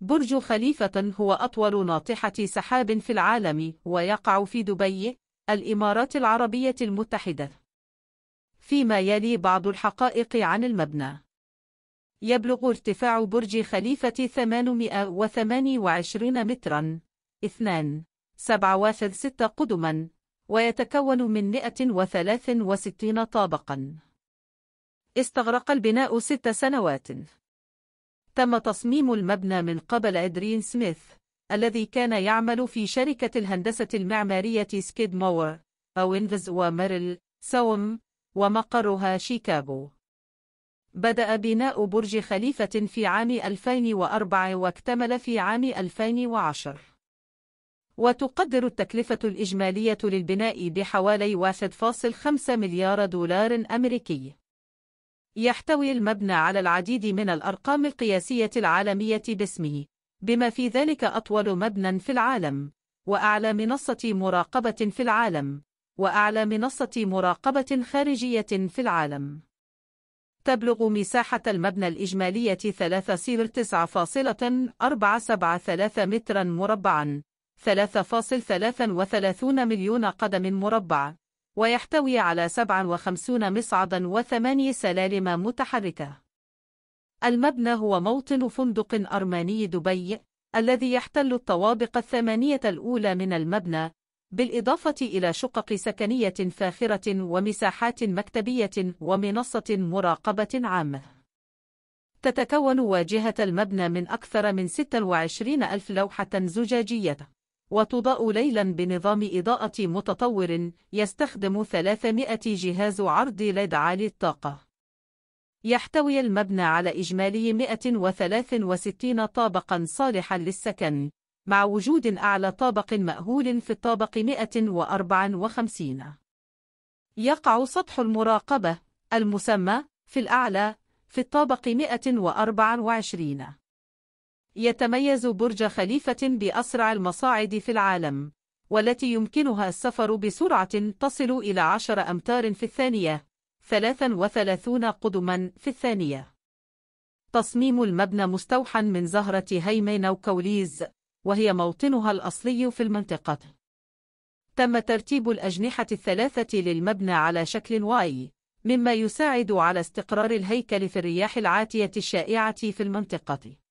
برج خليفة هو أطول ناطحة سحاب في العالم ويقع في دبي، الإمارات العربية المتحدة. فيما يلي بعض الحقائق عن المبنى. يبلغ ارتفاع برج خليفة 828 متراً، 2.76 قدماً، ويتكون من 163 طابقاً. استغرق البناء ست سنوات. تم تصميم المبنى من قبل إدرين سميث الذي كان يعمل في شركة الهندسة المعمارية سكيد أو إنفز وميرل سوم ومقرها شيكاغو بدأ بناء برج خليفة في عام 2004 واكتمل في عام 2010 وتقدر التكلفة الإجمالية للبناء بحوالي 1.5 مليار دولار أمريكي يحتوي المبنى على العديد من الأرقام القياسية العالمية باسمه بما في ذلك أطول مبنى في العالم وأعلى منصة مراقبة في العالم وأعلى منصة مراقبة خارجية في العالم تبلغ مساحة المبنى الإجمالية 3.473 مترا مربعا 3.33 مليون قدم مربع ويحتوي على 57 مصعدا و8 سلالم متحركة. المبنى هو موطن فندق أرماني دبي، الذي يحتل الطوابق الثمانية الأولى من المبنى، بالإضافة إلى شقق سكنية فاخرة ومساحات مكتبية ومنصة مراقبة عامة. تتكون واجهة المبنى من أكثر من 26 ألف لوحة زجاجية. وتضاء ليلا بنظام إضاءة متطور يستخدم 300 جهاز عرض ليد عالي الطاقة. يحتوي المبنى على إجمالي 163 طابقا صالحا للسكن، مع وجود أعلى طابق مأهول في الطابق 154. يقع سطح المراقبة المسمى في الأعلى في الطابق 124 يتميز برج خليفة بأسرع المصاعد في العالم والتي يمكنها السفر بسرعة تصل إلى 10 أمتار في الثانية 33 قدما في الثانية تصميم المبنى مستوحى من زهرة هيمين وكوليز وهي موطنها الأصلي في المنطقة تم ترتيب الأجنحة الثلاثة للمبنى على شكل واي مما يساعد على استقرار الهيكل في الرياح العاتية الشائعة في المنطقة